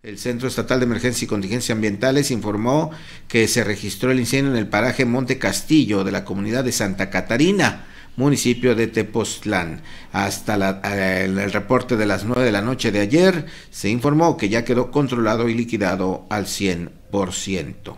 El Centro Estatal de Emergencia y Contingencia Ambientales informó que se registró el incendio en el paraje Monte Castillo de la comunidad de Santa Catarina, municipio de Tepoztlán. Hasta el, eh, el, reporte de las 9 de la noche de ayer se informó que ya quedó controlado y liquidado al 100%.